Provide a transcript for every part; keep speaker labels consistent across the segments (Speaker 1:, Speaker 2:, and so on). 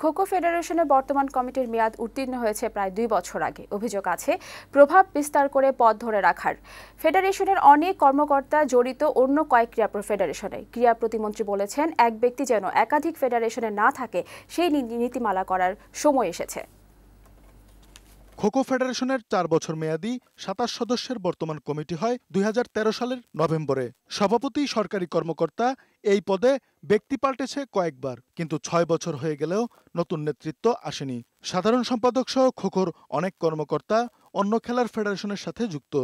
Speaker 1: খোখো ফেডারেশনের বর্তমান কমিটির মেয়াদ উত্তীর্ণ হয়েছে প্রায় দুই বছর আগে অভিযোগ আছে প্রভাব বিস্তার করে পদ ধরে রাখার ফেডারেশনের অনেক কর্মকর্তা জড়িত অন্য কয়েক ক্রিয়া ফেডারেশনে ক্রীড়া প্রতিমন্ত্রী বলেছেন এক ব্যক্তি যেন একাধিক ফেডারেশনে না থাকে সেই নীতিমালা করার সময় এসেছে
Speaker 2: খোখো ফেডারেশনের চার বছর মেয়াদি সাতাশ সদস্যের বর্তমান কমিটি হয় দুই সালের নভেম্বরে সভাপতি সরকারি কর্মকর্তা এই পদে ব্যক্তি পাল্টেছে কয়েকবার কিন্তু ছয় বছর হয়ে গেলেও নতুন নেতৃত্ব আসেনি সাধারণ সম্পাদক সহ খোখোর অনেক কর্মকর্তা অন্য খেলার ফেডারেশনের সাথে যুক্ত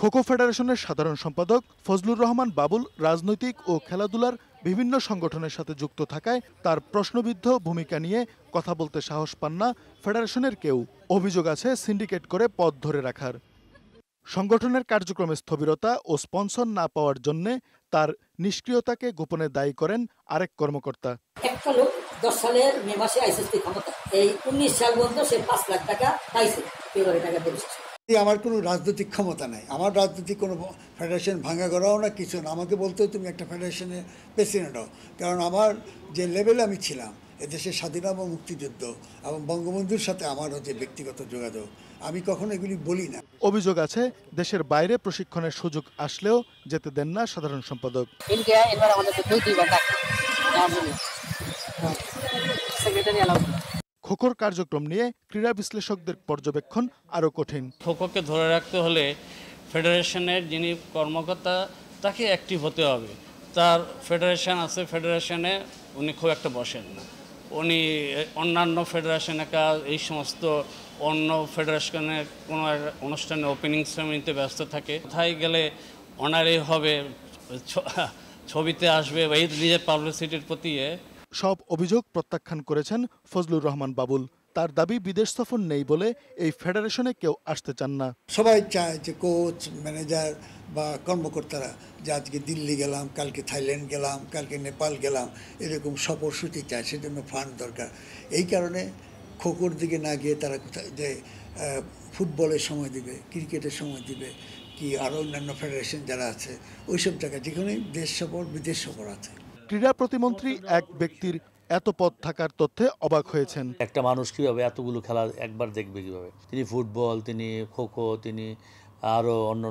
Speaker 2: খোখো ফেডারেশনের সাধারণ সম্পাদক ফজলুর রহমান বাবুল রাজনৈতিক ও খেলাধুলার বিভিন্ন সংগঠনের সাথে যুক্ত থাকায় তার প্রশ্নবিদ্ধ ভূমিকা নিয়ে কথা বলতে সাহস পান না ফেডারেশনের কেউ অভিযোগ আছে সিন্ডিকেট করে পদ ধরে রাখার সংগঠনের কার্যক্রমে স্থবিরতা ও স্পন্সর না পাওয়ার জন্য তার নিষ্ক্রিয়তাকে গোপনে দায়ী করেন আরেক কর্মকর্তা
Speaker 1: দশ সালের
Speaker 3: মে মাসে আইসিসি ক্ষমতা এই উনিশ সাল পর্যন্ত সে পাঁচ লাখ টাকা পাইছে টাকা পরিশেষে আমার কোনো রাজনৈতিক ক্ষমতা নাই আমার রাজনৈতিক কোনো ফেডারেশন ভাঙা করাও না কিছু না আমাকে বলতো তুমি একটা ফেডারেশনের প্রেসিডেন্ট হও কারণ আমার যে লেভেলে আমি ছিলাম এদেশের স্বাধীন এবং মুক্তিযুদ্ধ এবং বঙ্গবন্ধুর সাথে আমার যে ব্যক্তিগত যোগাযোগ আমি কখনো
Speaker 2: এগুলি বলি না অভিযোগ আছে দেশের বাইরে প্রশিক্ষণের সুযোগ আসলেও যেতে দেন না সাধারণ সম্পাদক
Speaker 1: ইন্ডিয়া এবার আমাদের দুই ডাক হ্যাঁ।
Speaker 2: খোকর কার্যক্রম নিয়ে ক্রীড়া বিশ্লেষকদের পর্যবেক্ষণ আরও কঠিন
Speaker 1: খোকোকে ধরে রাখতে হলে ফেডারেশনের যিনি কর্মকর্তা তাকে অ্যাক্টিভ হতে হবে তার ফেডারেশন আছে ফেডারেশনে উনি খুব একটা বসেন না উনি অন্যান্য ফেডারেশনে কাজ এই সমস্ত অন্য ফেডারেশনের কোনো অনুষ্ঠানে ওপেনিং সেরেমনিতে ব্যস্ত থাকে কোথায় গেলে অনারে হবে ছবিতে আসবে বা এই নিজের পাবলিসিটির প্রতি
Speaker 2: সব অভিযোগ প্রত্যাখ্যান করেছেন ফজলুর রহমান বাবুল তার দাবি বিদেশ সফর নেই বলে এই ফেডারেশনে কেউ আসতে চান না
Speaker 3: সবাই চায় যে কোচ ম্যানেজার বা কর্মকর্তারা যে আজকে দিল্লি গেলাম কালকে থাইল্যান্ড গেলাম কালকে নেপাল গেলাম এরকম সফরসূচি চায় সেজন্য ফান্ড দরকার এই কারণে খোকর দিকে না গিয়ে তারা কোথায় যে ফুটবলের সময় দিবে ক্রিকেটের সময় দিবে কি আরও অন্যান্য ফেডারেশন যারা আছে ওইসব জায়গায় যেখানে দেশ সফর বিদেশ সফর আছে ক্রীড়া প্রতিমন্ত্রী এক ব্যক্তির এত পদ থাকার
Speaker 2: তথ্যে অবাক হয়েছেন একটা মানুষ কীভাবে এতগুলো খেলা একবার দেখবে কীভাবে তিনি ফুটবল তিনি
Speaker 1: খোখো তিনি আরও অন্য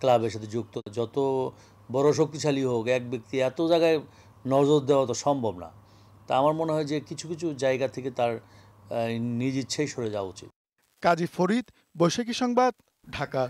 Speaker 1: ক্লাবের সাথে যুক্ত যত বড় শক্তিশালী হোক এক ব্যক্তি এত জায়গায় নজর দেওয়া তো সম্ভব না তা আমার মনে হয় যে কিছু কিছু জায়গা থেকে তার নিজ ইচ্ছেই সরে যাওয়া উচিত কাজী ফরিদ
Speaker 2: বৈশাখী সংবাদ ঢাকা